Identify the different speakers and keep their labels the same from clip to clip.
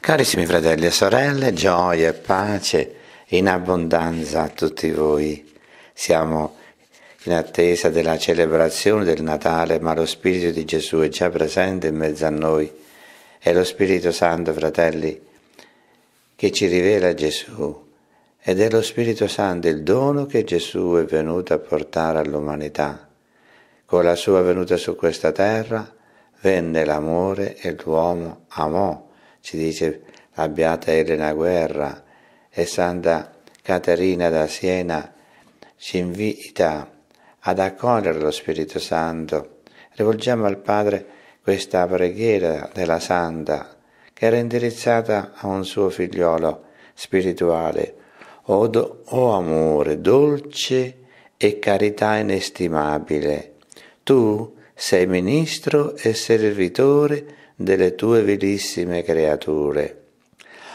Speaker 1: Carissimi fratelli e sorelle, gioia e pace in abbondanza a tutti voi. Siamo in attesa della celebrazione del Natale, ma lo Spirito di Gesù è già presente in mezzo a noi. È lo Spirito Santo, fratelli, che ci rivela Gesù. Ed è lo Spirito Santo il dono che Gesù è venuto a portare all'umanità. Con la sua venuta su questa terra venne l'amore e l'uomo amò ci dice la beata Elena Guerra e Santa Caterina da Siena, ci invita ad accogliere lo Spirito Santo. Rivolgiamo al Padre questa preghiera della Santa che era indirizzata a un suo figliolo spirituale. O, do, o amore dolce e carità inestimabile, tu sei ministro e servitore delle tue vilissime creature.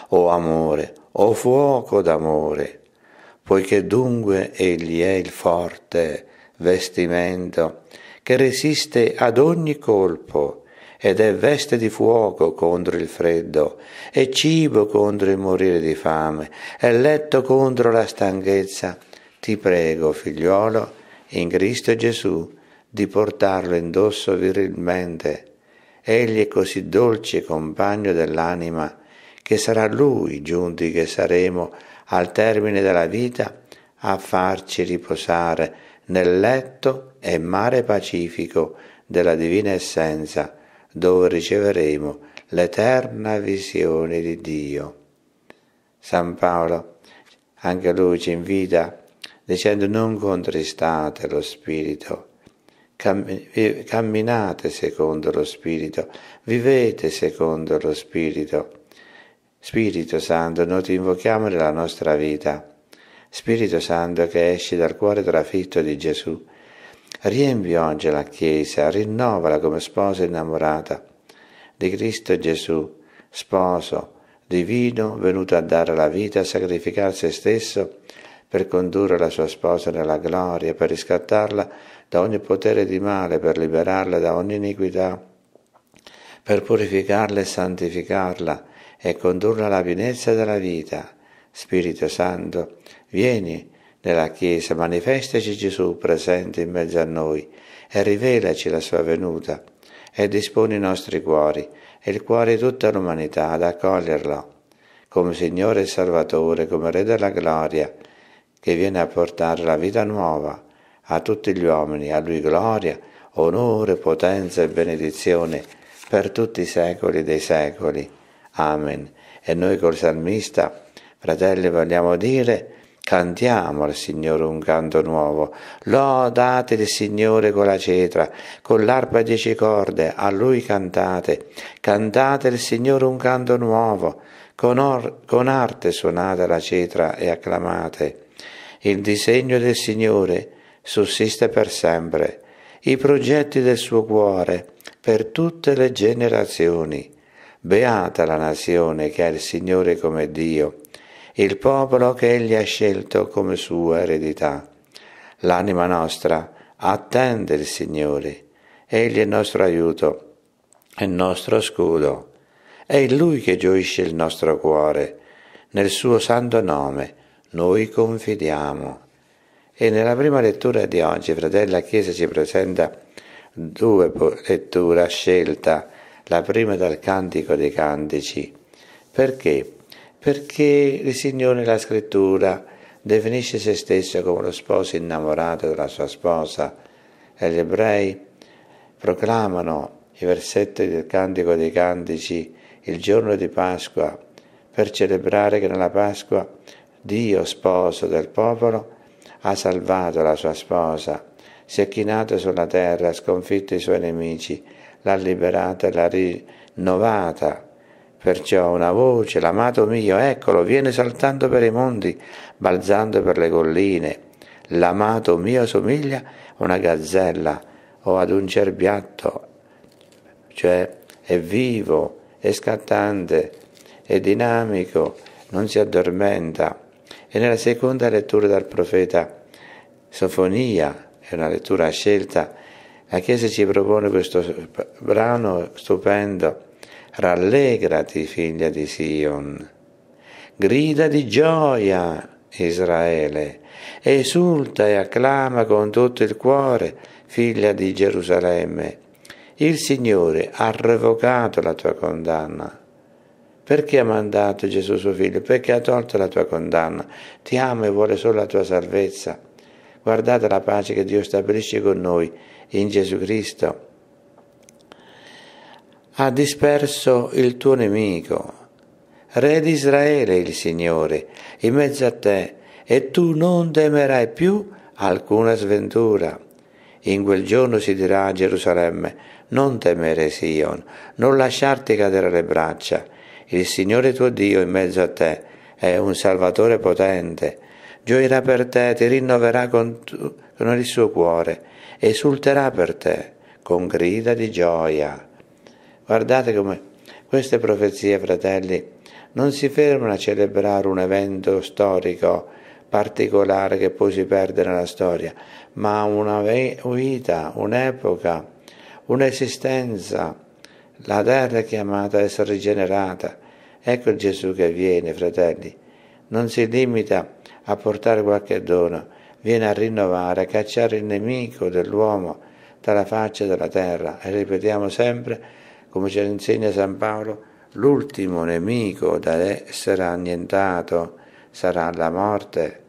Speaker 1: O amore, o fuoco d'amore, poiché dunque egli è il forte vestimento che resiste ad ogni colpo ed è veste di fuoco contro il freddo, è cibo contro il morire di fame, è letto contro la stanchezza. Ti prego, figliuolo, in Cristo Gesù, di portarlo indosso virilmente Egli è così dolce compagno dell'anima che sarà Lui, giunti che saremo al termine della vita, a farci riposare nel letto e mare pacifico della divina essenza, dove riceveremo l'eterna visione di Dio. San Paolo, anche lui ci invita dicendo non contristate lo Spirito, camminate secondo lo Spirito, vivete secondo lo Spirito. Spirito Santo, noi ti invochiamo nella nostra vita. Spirito Santo che esci dal cuore trafitto di Gesù, riempi oggi la Chiesa, rinnovala come sposa innamorata di Cristo Gesù, sposo divino venuto a dare la vita, a sacrificare se stesso per condurre la sua sposa nella gloria, per riscattarla da ogni potere di male, per liberarla da ogni iniquità, per purificarla e santificarla e condurla alla pienezza della vita. Spirito Santo, vieni nella Chiesa, manifestaci Gesù presente in mezzo a noi e rivelaci la sua venuta e disponi i nostri cuori e il cuore di tutta l'umanità ad accoglierlo come Signore e Salvatore, come Re della Gloria, che viene a portare la vita nuova a tutti gli uomini, a lui gloria, onore, potenza e benedizione per tutti i secoli dei secoli. Amen. E noi col salmista, fratelli, vogliamo dire, cantiamo al Signore un canto nuovo, lodate il Signore con la cetra, con l'arpa a dieci corde, a Lui cantate, cantate il Signore un canto nuovo, con, or- con arte suonate la cetra e acclamate. Il disegno del Signore sussiste per sempre, i progetti del suo cuore per tutte le generazioni. Beata la nazione che ha il Signore come Dio, il popolo che Egli ha scelto come sua eredità. L'anima nostra attende il Signore, Egli è il nostro aiuto, è il nostro scudo. È in Lui che gioisce il nostro cuore, nel suo santo nome noi confidiamo. E nella prima lettura di oggi, Fratelli, la Chiesa ci presenta due letture a scelta, la prima dal Cantico dei Cantici. Perché? Perché il Signore nella Scrittura definisce se stesso come lo sposo innamorato della sua sposa e gli ebrei proclamano i versetti del Cantico dei Cantici il giorno di Pasqua per celebrare che nella Pasqua Dio, sposo del popolo, ha salvato la sua sposa, si è chinato sulla terra, ha sconfitto i suoi nemici, l'ha liberata e l'ha rinnovata. Perciò una voce, l'amato mio, eccolo, viene saltando per i monti, balzando per le colline. L'amato mio somiglia a una gazzella o ad un cerbiatto, cioè è vivo, è scattante, è dinamico, non si addormenta e nella seconda lettura dal profeta Sofonia, è una lettura scelta, la Chiesa ci propone questo brano stupendo. Rallegrati, figlia di Sion. Grida di gioia, Israele. Esulta e acclama con tutto il cuore, figlia di Gerusalemme. Il Signore ha revocato la tua condanna. Perché ha mandato Gesù suo figlio? Perché ha tolto la tua condanna. Ti ama e vuole solo la tua salvezza. Guardate la pace che Dio stabilisce con noi in Gesù Cristo. Ha disperso il tuo nemico. Re di Israele il Signore, in mezzo a te, e tu non temerai più alcuna sventura. In quel giorno si dirà a Gerusalemme, non temere Sion, non lasciarti cadere le braccia il Signore tuo Dio in mezzo a te è un Salvatore potente. Gioirà per te, ti rinnoverà con, tu, con il suo cuore, esulterà per te con grida di gioia. Guardate come queste profezie, fratelli, non si fermano a celebrare un evento storico particolare che poi si perde nella storia, ma una vita, un'epoca, un'esistenza, la terra è chiamata ad essere rigenerata. Ecco Gesù che viene, fratelli. Non si limita a portare qualche dono, viene a rinnovare, a cacciare il nemico dell'uomo dalla faccia della terra. E ripetiamo sempre, come ce lo insegna San Paolo, l'ultimo nemico da essere annientato sarà la morte.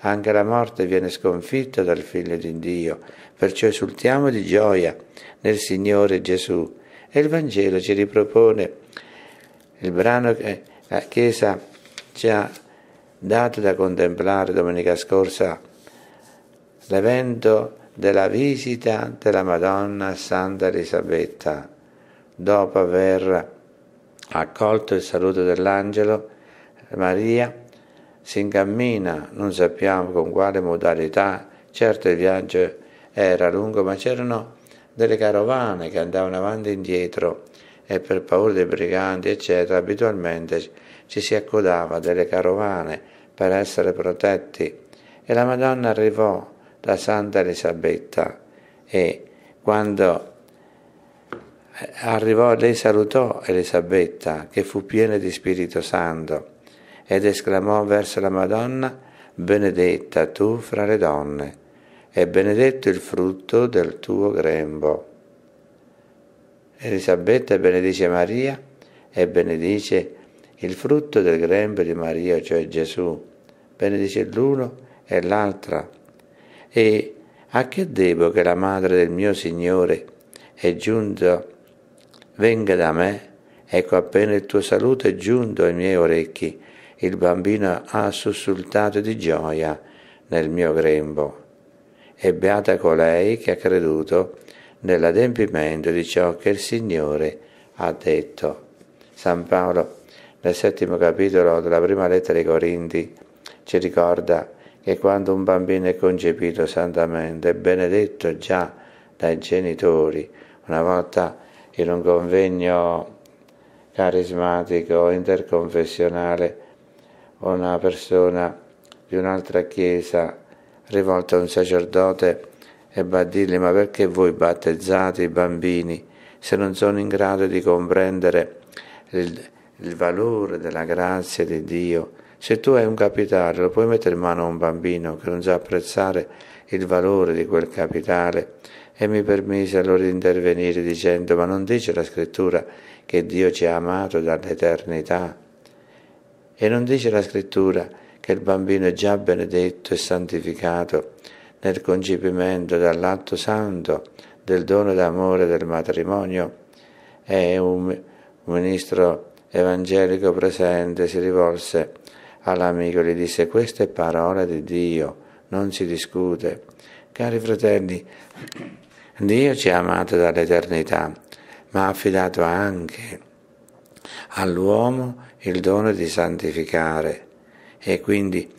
Speaker 1: Anche la morte viene sconfitta dal Figlio di Dio, perciò esultiamo di gioia nel Signore Gesù e il Vangelo ci ripropone il brano che la Chiesa ci ha dato da contemplare domenica scorsa, l'evento della visita della Madonna Santa Elisabetta, dopo aver accolto il saluto dell'angelo, Maria si incammina, non sappiamo con quale modalità, certo il viaggio era lungo, ma c'erano delle carovane che andavano avanti e indietro e per paura dei briganti, eccetera, abitualmente ci si accodava delle carovane per essere protetti e la Madonna arrivò da Santa Elisabetta e quando eh, arrivò lei salutò Elisabetta che fu piena di Spirito Santo ed esclamò verso la Madonna benedetta tu fra le donne e benedetto il frutto del tuo grembo. Elisabetta benedice Maria e benedice il frutto del grembo di Maria, cioè Gesù. Benedice l'uno e l'altra. E a che devo che la madre del mio Signore è giunta, venga da me? Ecco appena il tuo saluto è giunto ai miei orecchi, il bambino ha sussultato di gioia nel mio grembo e beata colei che ha creduto nell'adempimento di ciò che il Signore ha detto. San Paolo, nel settimo capitolo della prima lettera ai Corinti, ci ricorda che quando un bambino è concepito santamente, è benedetto già dai genitori. Una volta in un convegno carismatico interconfessionale, una persona di un'altra chiesa rivolta a un sacerdote e a dirgli ma perché voi battezzate i bambini se non sono in grado di comprendere il, il valore della grazia di Dio? Se tu hai un capitale lo puoi mettere in mano a un bambino che non sa apprezzare il valore di quel capitale e mi permise allora di intervenire dicendo ma non dice la scrittura che Dio ci ha amato dall'eternità? E non dice la scrittura che il bambino è già benedetto e santificato nel concepimento dall'atto santo del dono d'amore del matrimonio, e un ministro evangelico presente si rivolse all'amico e gli disse questa è parola di Dio, non si discute. Cari fratelli, Dio ci ha amato dall'eternità, ma ha affidato anche all'uomo il dono di santificare. E quindi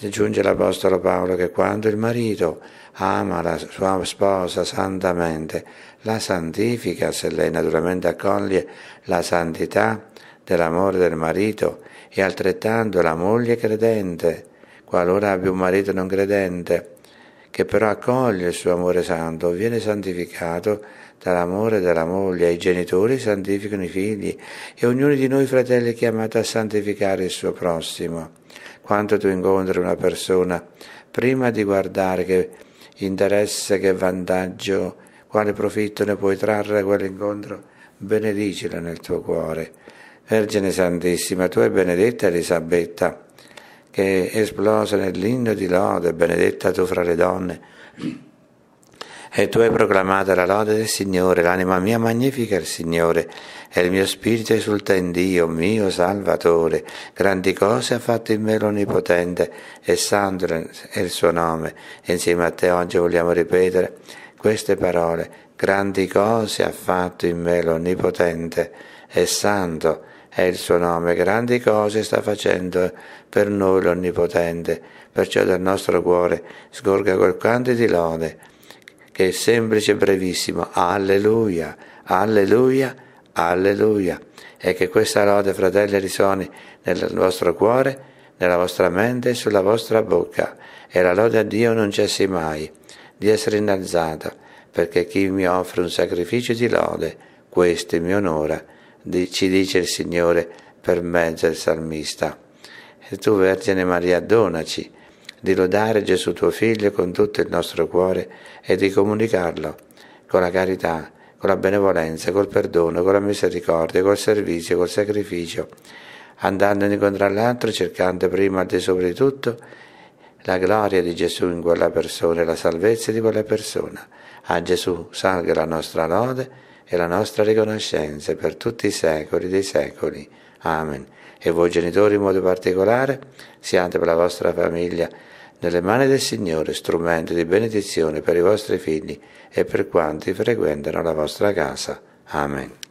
Speaker 1: aggiunge l'Apostolo Paolo che quando il marito ama la sua sposa santamente, la santifica se lei naturalmente accoglie la santità dell'amore del marito e altrettanto la moglie credente, qualora abbia un marito non credente, che però accoglie il suo amore santo, viene santificato dall'amore della moglie, i genitori santificano i figli e ognuno di noi fratelli è chiamato a santificare il suo prossimo quando tu incontri una persona, prima di guardare che interesse, che vantaggio, quale profitto ne puoi trarre da quell'incontro, benedicila nel tuo cuore. Vergine Santissima, tu hai benedetta Elisabetta, che esplosa nell'inno di lode, benedetta tu fra le donne e tu hai proclamato la lode del Signore, l'anima mia magnifica il Signore, e il mio spirito esulta in Dio, mio Salvatore. Grandi cose ha fatto in me l'Onnipotente, e santo è il suo nome. insieme a te oggi vogliamo ripetere queste parole. Grandi cose ha fatto in me l'Onnipotente, e santo è il suo nome. Grandi cose sta facendo per noi l'Onnipotente. Perciò dal nostro cuore sgorga quel canto di lode che è semplice e brevissimo, alleluia, alleluia, alleluia, e che questa lode, fratelli, risuoni nel vostro cuore, nella vostra mente e sulla vostra bocca, e la lode a Dio non cessi mai di essere innalzata, perché chi mi offre un sacrificio di lode, questo mi onora, ci dice il Signore per mezzo del salmista. E tu, Vergine Maria, donaci di lodare Gesù tuo Figlio con tutto il nostro cuore e di comunicarlo con la carità, con la benevolenza, col perdono, con la misericordia, col servizio, col sacrificio, andando incontro all'altro cercando prima e di sopra di tutto la gloria di Gesù in quella persona e la salvezza di quella persona. A Gesù salga la nostra lode e la nostra riconoscenza per tutti i secoli dei secoli. Amen. E voi genitori in modo particolare, siate per la vostra famiglia nelle mani del Signore strumento di benedizione per i vostri figli e per quanti frequentano la vostra casa. Amen.